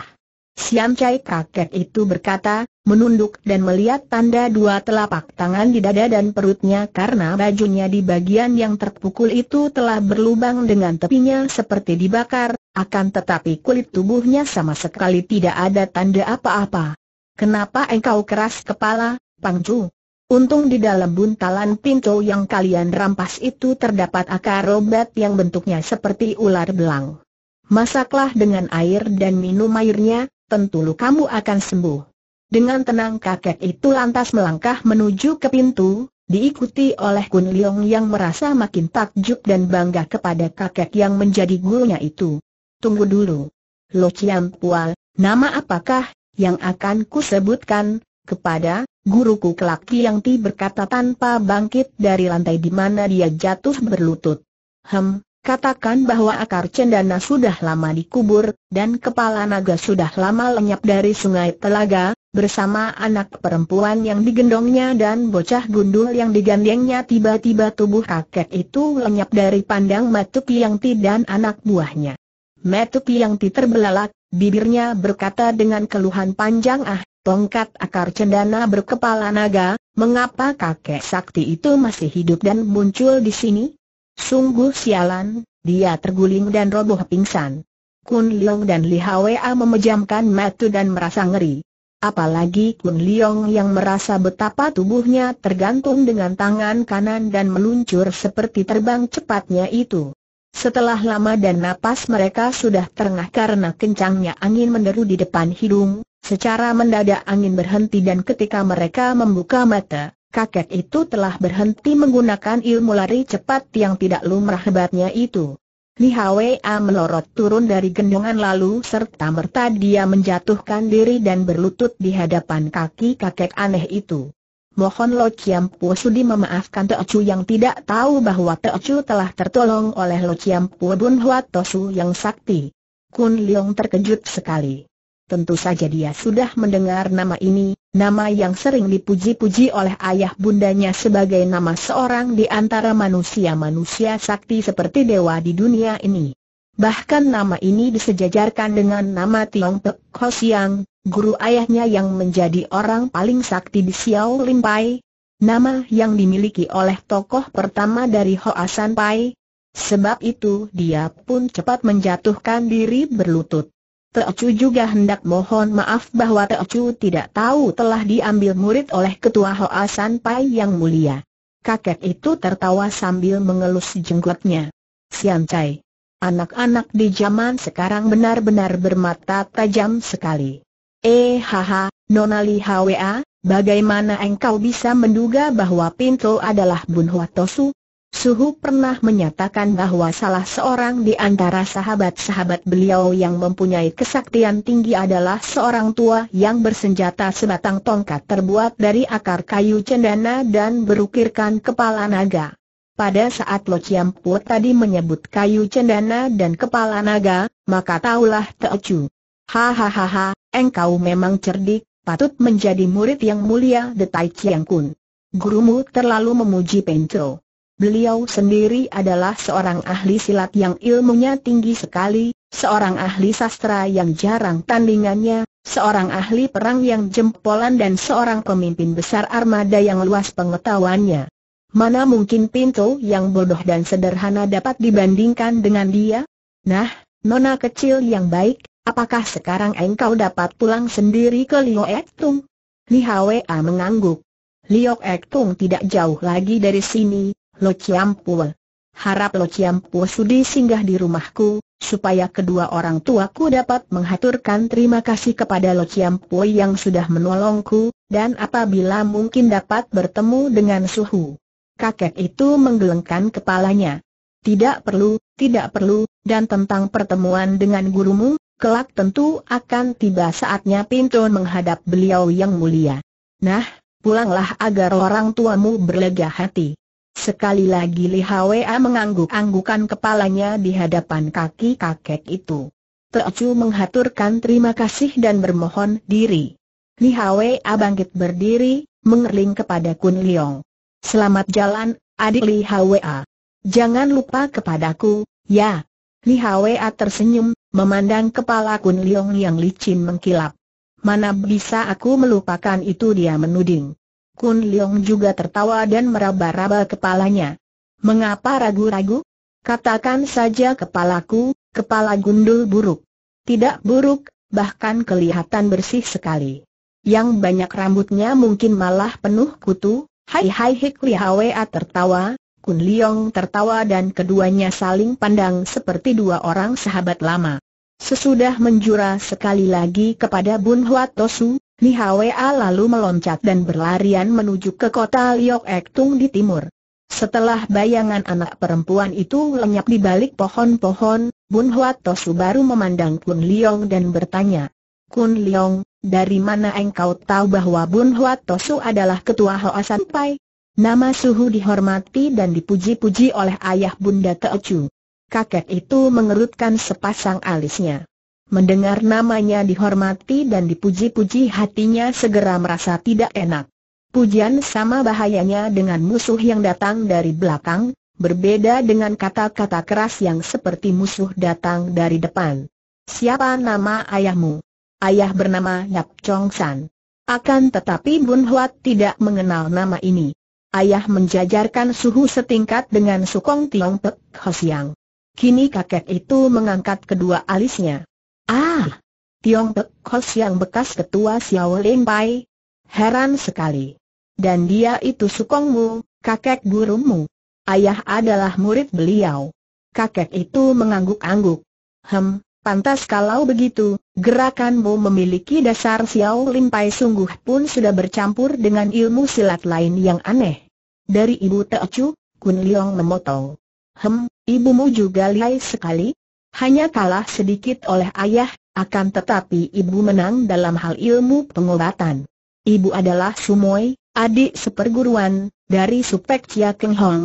Siam Chai kakek itu berkata, menunduk dan melihat tanda dua telapak tangan di dada dan perutnya karena bajunya di bagian yang terpukul itu telah berlubang dengan tepinya seperti dibakar, akan tetapi kulit tubuhnya sama sekali tidak ada tanda apa-apa. Kenapa engkau keras kepala, Pangcu? Untung di dalam buntalan pintu yang kalian rampas itu terdapat akar obat yang bentuknya seperti ular belang. Masaklah dengan air dan minum airnya, tentu kamu akan sembuh. Dengan tenang kakek itu lantas melangkah menuju ke pintu, diikuti oleh Kun Leong yang merasa makin takjub dan bangga kepada kakek yang menjadi gurunya itu. Tunggu dulu. Lo Chiam Pual, nama apakah yang akan kusebutkan kepada Guruku kelak ti berkata tanpa bangkit dari lantai di mana dia jatuh berlutut. Hem, katakan bahwa akar cendana sudah lama dikubur, dan kepala naga sudah lama lenyap dari sungai telaga, bersama anak perempuan yang digendongnya dan bocah gundul yang digandengnya tiba-tiba tubuh kakek itu lenyap dari pandang Matu ti dan anak buahnya. Matu ti terbelalak, bibirnya berkata dengan keluhan panjang ah, Tongkat akar cendana berkepala naga, mengapa kakek sakti itu masih hidup dan muncul di sini? Sungguh sialan, dia terguling dan roboh pingsan. Kun Leong dan Li Hwa memejamkan mata dan merasa ngeri. Apalagi Kun Leong yang merasa betapa tubuhnya tergantung dengan tangan kanan dan meluncur seperti terbang cepatnya itu. Setelah lama dan napas mereka sudah terengah karena kencangnya angin menderu di depan hidung, Secara mendadak angin berhenti dan ketika mereka membuka mata, kakek itu telah berhenti menggunakan ilmu lari cepat yang tidak lumrah hebatnya itu. Li Hwa melorot turun dari gendongan lalu serta merta dia menjatuhkan diri dan berlutut di hadapan kaki kakek aneh itu. Mohon Lo Chiam Pu Sudi memaafkan Teo Chu yang tidak tahu bahwa Teo Chu telah tertolong oleh Lo Chiam Pu Bun Hua Tosu yang sakti. Kun Leong terkejut sekali. Tentu saja dia sudah mendengar nama ini, nama yang sering dipuji-puji oleh ayah bundanya sebagai nama seorang di antara manusia-manusia sakti seperti dewa di dunia ini. Bahkan nama ini disejajarkan dengan nama Tiong Pek Ho Siang, guru ayahnya yang menjadi orang paling sakti di Xiao Lim Pai, nama yang dimiliki oleh tokoh pertama dari Hoa San Pai. Sebab itu dia pun cepat menjatuhkan diri berlutut. Teocu juga hendak mohon maaf bahwa Teocu tidak tahu telah diambil murid oleh ketua Hoa San yang mulia. Kakek itu tertawa sambil mengelus jenggotnya. Sian Cai. Anak-anak di zaman sekarang benar-benar bermata tajam sekali. Eh haha, Nonali Hwa, bagaimana engkau bisa menduga bahwa Pinto adalah Bun Hwa Tosu? Suhu pernah menyatakan bahwa salah seorang di antara sahabat-sahabat beliau yang mempunyai kesaktian tinggi adalah seorang tua yang bersenjata sebatang tongkat terbuat dari akar kayu cendana dan berukirkan kepala naga. Pada saat Lo Chiam Pu tadi menyebut kayu cendana dan kepala naga, maka taulah Teocu. Hahaha, engkau memang cerdik, patut menjadi murid yang mulia The Tai Chiang Kun. Gurumu terlalu memuji Pencro. Beliau sendiri adalah seorang ahli silat yang ilmunya tinggi sekali, seorang ahli sastra yang jarang tandingannya, seorang ahli perang yang jempolan dan seorang pemimpin besar armada yang luas pengetahuannya. Mana mungkin pintu yang bodoh dan sederhana dapat dibandingkan dengan dia? Nah, nona kecil yang baik, apakah sekarang engkau dapat pulang sendiri ke Liu Ektung? Li Hwa mengangguk. Liok Ektung tidak jauh lagi dari sini, Lo Pue. Harap Lo Pue sudi singgah di rumahku, supaya kedua orang tuaku dapat menghaturkan terima kasih kepada Lo Pue yang sudah menolongku, dan apabila mungkin dapat bertemu dengan Suhu. Kakek itu menggelengkan kepalanya. Tidak perlu, tidak perlu, dan tentang pertemuan dengan gurumu, kelak tentu akan tiba saatnya pintu menghadap beliau yang mulia. Nah, pulanglah agar orang tuamu berlega hati. Sekali lagi Li Hwa mengangguk-anggukan kepalanya di hadapan kaki kakek itu. Teocu menghaturkan terima kasih dan bermohon diri. Li Hwa bangkit berdiri, mengerling kepada Kun Liong. Selamat jalan, adik Li Hwa. Jangan lupa kepadaku, ya. Li Hwa tersenyum, memandang kepala Kun Liong yang licin mengkilap. Mana bisa aku melupakan itu dia menuding. Kun Leong juga tertawa dan meraba-raba kepalanya. Mengapa ragu-ragu? Katakan saja kepalaku, kepala gundul buruk. Tidak buruk, bahkan kelihatan bersih sekali. Yang banyak rambutnya mungkin malah penuh kutu, hai hai hik lihawea tertawa, Kun Leong tertawa dan keduanya saling pandang seperti dua orang sahabat lama. Sesudah menjura sekali lagi kepada Bun Hwa Tosu, Hwa lalu meloncat dan berlarian menuju ke kota Liok Ektung di timur. Setelah bayangan anak perempuan itu lenyap di balik pohon-pohon, Bun Hwa Tosu baru memandang Kun Liong dan bertanya, Kun Liong, dari mana engkau tahu bahwa Bun Hwa Tosu adalah ketua Hoa Sampai? Nama Suhu dihormati dan dipuji-puji oleh ayah Bunda Teocu. Kakek itu mengerutkan sepasang alisnya. Mendengar namanya dihormati dan dipuji-puji hatinya segera merasa tidak enak. Pujian sama bahayanya dengan musuh yang datang dari belakang, berbeda dengan kata-kata keras yang seperti musuh datang dari depan. Siapa nama ayahmu? Ayah bernama Yap Chong San. Akan tetapi Bun Huat tidak mengenal nama ini. Ayah menjajarkan suhu setingkat dengan Sukong Tiong Pek Hosiang. Kini kakek itu mengangkat kedua alisnya. Ah! Tiong Pek Kos yang bekas ketua Xiao Lim Pai. Heran sekali. Dan dia itu sukongmu, kakek gurumu. Ayah adalah murid beliau. Kakek itu mengangguk-angguk. Hem, pantas kalau begitu, gerakanmu memiliki dasar Xiao Lim Pai sungguh pun sudah bercampur dengan ilmu silat lain yang aneh. Dari ibu Teocu, Kun Leong memotong. Hem, ibumu juga lihai sekali? hanya kalah sedikit oleh ayah, akan tetapi ibu menang dalam hal ilmu pengobatan. Ibu adalah Sumoy, adik seperguruan, dari Supek Chia Keng Hong.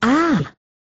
Ah!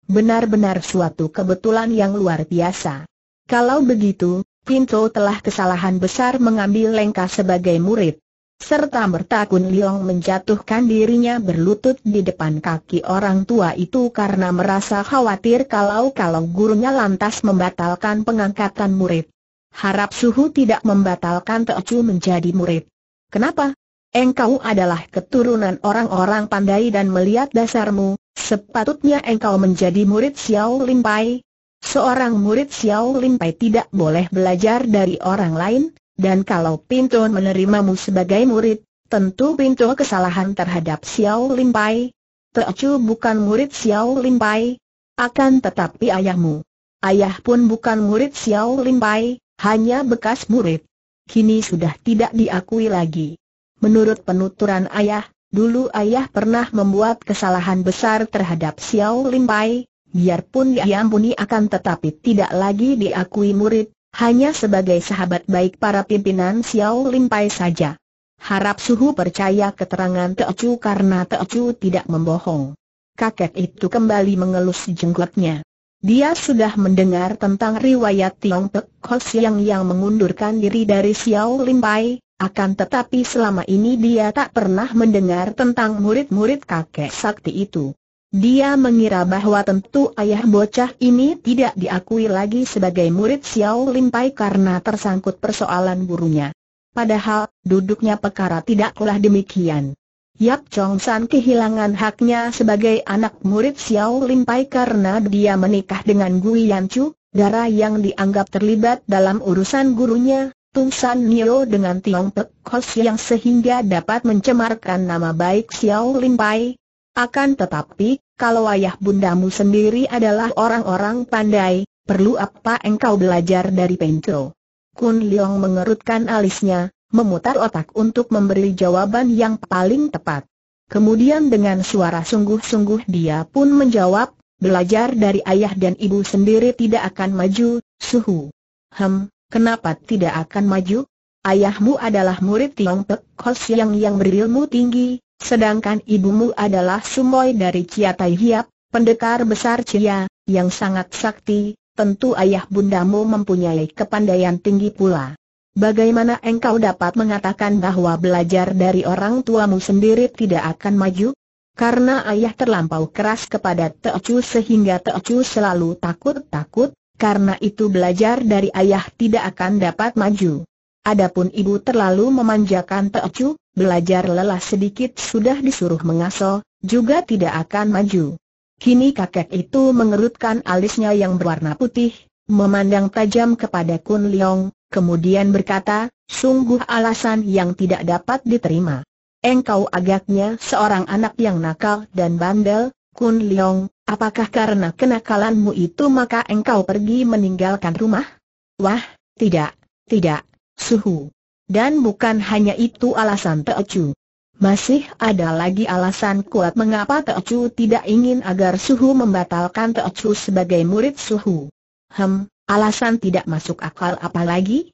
Benar-benar suatu kebetulan yang luar biasa. Kalau begitu, Pinto telah kesalahan besar mengambil lengkah sebagai murid serta bertakun Liong menjatuhkan dirinya berlutut di depan kaki orang tua itu karena merasa khawatir kalau-kalau gurunya lantas membatalkan pengangkatan murid. Harap Suhu tidak membatalkan Teocu menjadi murid. Kenapa? Engkau adalah keturunan orang-orang pandai dan melihat dasarmu, sepatutnya engkau menjadi murid Xiao Limpai. Seorang murid Xiao Limpai tidak boleh belajar dari orang lain, dan kalau Pinto menerimamu sebagai murid, tentu Pinto kesalahan terhadap Xiao Limpai. Teocu bukan murid Xiao Limpai. Akan tetapi ayahmu. Ayah pun bukan murid Xiao Limpai, hanya bekas murid. Kini sudah tidak diakui lagi. Menurut penuturan ayah, dulu ayah pernah membuat kesalahan besar terhadap Xiao Limpai, biarpun diampuni akan tetapi tidak lagi diakui murid, hanya sebagai sahabat baik para pimpinan Xiao Limpai saja. Harap Suhu percaya keterangan Teocu karena Teocu tidak membohong. Kakek itu kembali mengelus jenggotnya. Dia sudah mendengar tentang riwayat Tiong Pe Ho Siang yang mengundurkan diri dari Xiao Limpai, akan tetapi selama ini dia tak pernah mendengar tentang murid-murid kakek sakti itu. Dia mengira bahwa tentu ayah bocah ini tidak diakui lagi sebagai murid Xiao Lim Pai karena tersangkut persoalan gurunya. Padahal, duduknya perkara tidaklah demikian. Yap Chong San kehilangan haknya sebagai anak murid Xiao Lim Pai karena dia menikah dengan Gui Yan Chu, darah yang dianggap terlibat dalam urusan gurunya, Tung San Nio dengan Tiong Pek Kos yang sehingga dapat mencemarkan nama baik Xiao Lim Pai, akan tetapi, kalau ayah bundamu sendiri adalah orang-orang pandai, perlu apa engkau belajar dari Pencho? Kun Leong mengerutkan alisnya, memutar otak untuk memberi jawaban yang paling tepat. Kemudian dengan suara sungguh-sungguh dia pun menjawab, belajar dari ayah dan ibu sendiri tidak akan maju, suhu. Hem, kenapa tidak akan maju? Ayahmu adalah murid Tiong Pek kos yang yang berilmu tinggi, Sedangkan ibumu adalah Sumoy dari Ciatai Hiap, pendekar besar Cia, yang sangat sakti, tentu ayah bundamu mempunyai kepandaian tinggi pula. Bagaimana engkau dapat mengatakan bahwa belajar dari orang tuamu sendiri tidak akan maju? Karena ayah terlampau keras kepada Teocu sehingga Teocu selalu takut-takut, karena itu belajar dari ayah tidak akan dapat maju. Adapun ibu terlalu memanjakan Teocu, belajar lelah sedikit sudah disuruh mengaso, juga tidak akan maju. Kini kakek itu mengerutkan alisnya yang berwarna putih, memandang tajam kepada Kun Leong, kemudian berkata, sungguh alasan yang tidak dapat diterima. Engkau agaknya seorang anak yang nakal dan bandel, Kun Leong, apakah karena kenakalanmu itu maka engkau pergi meninggalkan rumah? Wah, tidak, tidak, suhu. Dan bukan hanya itu alasan Teochu. Masih ada lagi alasan kuat mengapa Teochu tidak ingin agar suhu membatalkan Teochu sebagai murid suhu. Hem, alasan tidak masuk akal apalagi.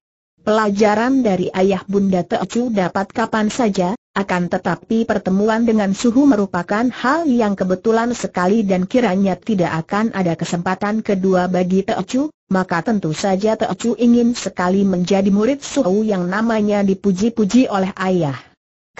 Pelajaran dari ayah Bunda Teocu dapat kapan saja, akan tetapi pertemuan dengan suhu merupakan hal yang kebetulan sekali dan kiranya tidak akan ada kesempatan kedua bagi Teocu, maka tentu saja Teocu ingin sekali menjadi murid suhu yang namanya dipuji-puji oleh ayah.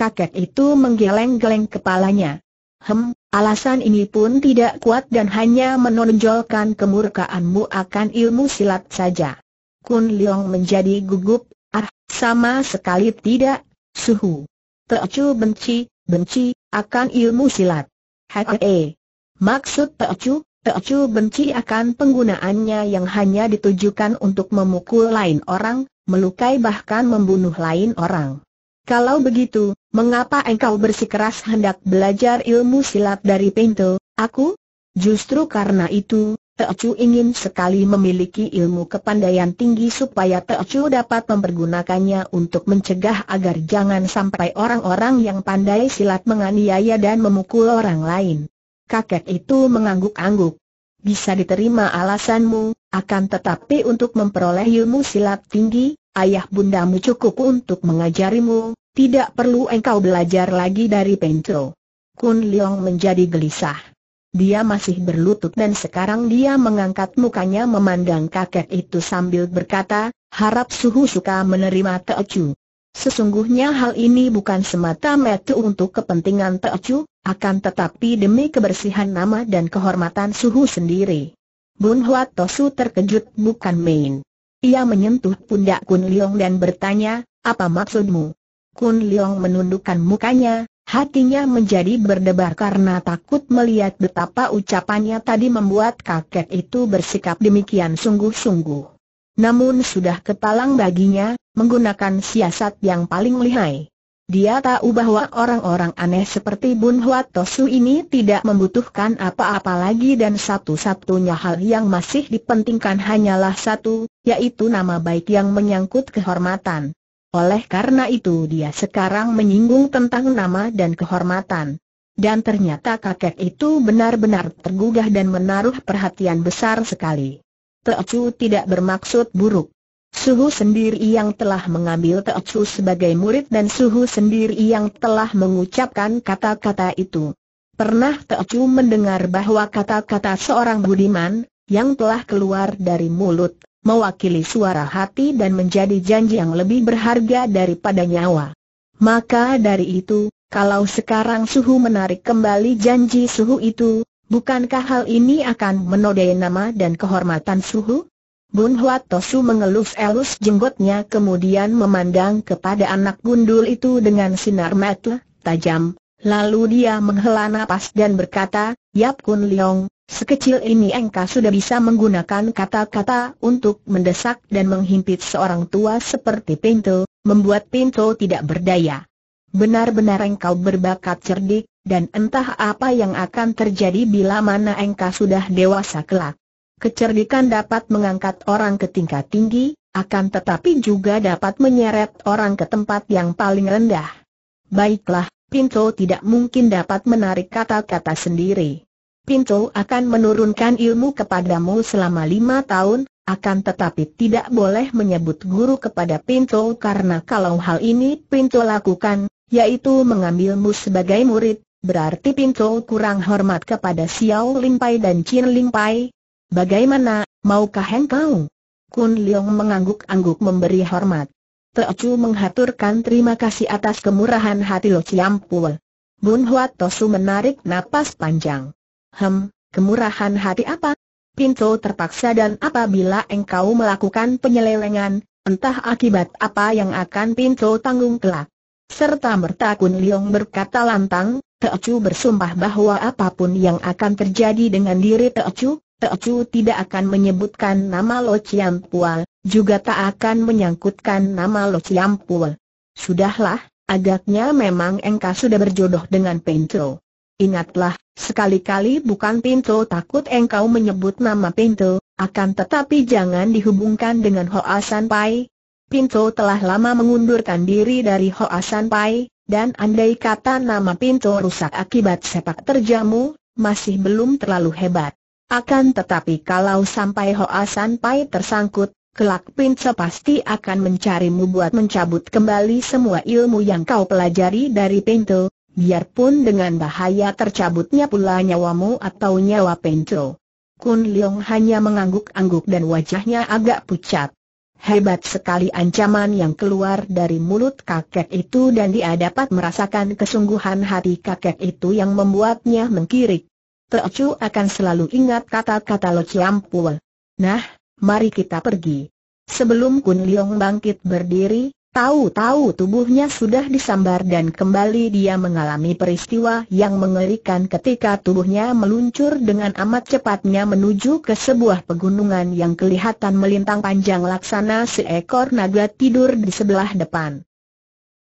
Kakek itu menggeleng-geleng kepalanya. Hem, alasan ini pun tidak kuat dan hanya menonjolkan kemurkaanmu akan ilmu silat saja. Kun Leong menjadi gugup, ah, sama sekali tidak, suhu. Teocu benci, benci, akan ilmu silat. Hei, maksud Teocu, Teocu benci akan penggunaannya yang hanya ditujukan untuk memukul lain orang, melukai bahkan membunuh lain orang. Kalau begitu, mengapa engkau bersikeras hendak belajar ilmu silat dari Pinto, aku? Justru karena itu, Teocu ingin sekali memiliki ilmu kepandaian tinggi supaya Teocu dapat mempergunakannya untuk mencegah agar jangan sampai orang-orang yang pandai silat menganiaya dan memukul orang lain. Kakek itu mengangguk-angguk. Bisa diterima alasanmu, akan tetapi untuk memperoleh ilmu silat tinggi, ayah bundamu cukup untuk mengajarimu, tidak perlu engkau belajar lagi dari Pentro. Kun Leong menjadi gelisah dia masih berlutut dan sekarang dia mengangkat mukanya memandang kakek itu sambil berkata, harap suhu suka menerima Teocu. Sesungguhnya hal ini bukan semata Metu untuk kepentingan Teocu, akan tetapi demi kebersihan nama dan kehormatan suhu sendiri. Bun Hwa Tosu terkejut bukan main. Ia menyentuh pundak Kun Leong dan bertanya, apa maksudmu? Kun Leong menundukkan mukanya, Hatinya menjadi berdebar karena takut melihat betapa ucapannya tadi membuat kakek itu bersikap demikian sungguh-sungguh. Namun sudah ketalang baginya, menggunakan siasat yang paling lihai. Dia tahu bahwa orang-orang aneh seperti Bun Huat Tosu ini tidak membutuhkan apa-apa lagi dan satu-satunya hal yang masih dipentingkan hanyalah satu, yaitu nama baik yang menyangkut kehormatan. Oleh karena itu dia sekarang menyinggung tentang nama dan kehormatan. Dan ternyata kakek itu benar-benar tergugah dan menaruh perhatian besar sekali. Teocu tidak bermaksud buruk. Suhu sendiri yang telah mengambil Teocu sebagai murid dan Suhu sendiri yang telah mengucapkan kata-kata itu. Pernah Teocu mendengar bahwa kata-kata seorang budiman, yang telah keluar dari mulut mewakili suara hati dan menjadi janji yang lebih berharga daripada nyawa. Maka dari itu, kalau sekarang suhu menarik kembali janji suhu itu, bukankah hal ini akan menodai nama dan kehormatan suhu? Bun Hua Tosu mengelus-elus jenggotnya kemudian memandang kepada anak gundul itu dengan sinar mata tajam, lalu dia menghela napas dan berkata, Yap Kun Leong, sekecil ini engkau sudah bisa menggunakan kata-kata untuk mendesak dan menghimpit seorang tua seperti Pinto, membuat Pinto tidak berdaya. Benar-benar engkau berbakat cerdik, dan entah apa yang akan terjadi bila mana engkau sudah dewasa kelak. Kecerdikan dapat mengangkat orang ke tingkat tinggi, akan tetapi juga dapat menyeret orang ke tempat yang paling rendah. Baiklah, Pinto tidak mungkin dapat menarik kata-kata sendiri. Pinto akan menurunkan ilmu kepadamu selama lima tahun, akan tetapi tidak boleh menyebut guru kepada Pinto karena kalau hal ini Pinto lakukan, yaitu mengambilmu sebagai murid, berarti Pinto kurang hormat kepada Xiao Limpai dan Chin Limpai. Bagaimana, maukah engkau? Kun Leong mengangguk-angguk memberi hormat. Teocu menghaturkan terima kasih atas kemurahan hati Lo Ciampul. Bun Huat Tosu menarik napas panjang. Hem, kemurahan hati apa? Pinto terpaksa dan apabila engkau melakukan penyelewengan, entah akibat apa yang akan Pinto tanggung kelak. Serta merta Kun Liong berkata lantang, Teocu bersumpah bahwa apapun yang akan terjadi dengan diri Teocu, Teocu tidak akan menyebutkan nama Lo Pual, juga tak akan menyangkutkan nama Lo Pual. Sudahlah, agaknya memang engkau sudah berjodoh dengan Pinto. Ingatlah, sekali-kali bukan Pinto takut engkau menyebut nama Pinto, akan tetapi jangan dihubungkan dengan Hoa Pai. Pinto telah lama mengundurkan diri dari Hoa Pai, dan andai kata nama Pinto rusak akibat sepak terjamu, masih belum terlalu hebat. Akan tetapi kalau sampai Hoa San Pai tersangkut, kelak Pin pasti akan mencarimu buat mencabut kembali semua ilmu yang kau pelajari dari Pinto, biarpun dengan bahaya tercabutnya pula nyawamu atau nyawa Pinto. Kun Leong hanya mengangguk-angguk dan wajahnya agak pucat. Hebat sekali ancaman yang keluar dari mulut kakek itu dan dia dapat merasakan kesungguhan hati kakek itu yang membuatnya mengkirik. Teocu akan selalu ingat kata-kata Lo Pul. Nah, mari kita pergi. Sebelum Kun Leong bangkit berdiri, tahu-tahu tubuhnya sudah disambar dan kembali dia mengalami peristiwa yang mengerikan ketika tubuhnya meluncur dengan amat cepatnya menuju ke sebuah pegunungan yang kelihatan melintang panjang laksana seekor naga tidur di sebelah depan.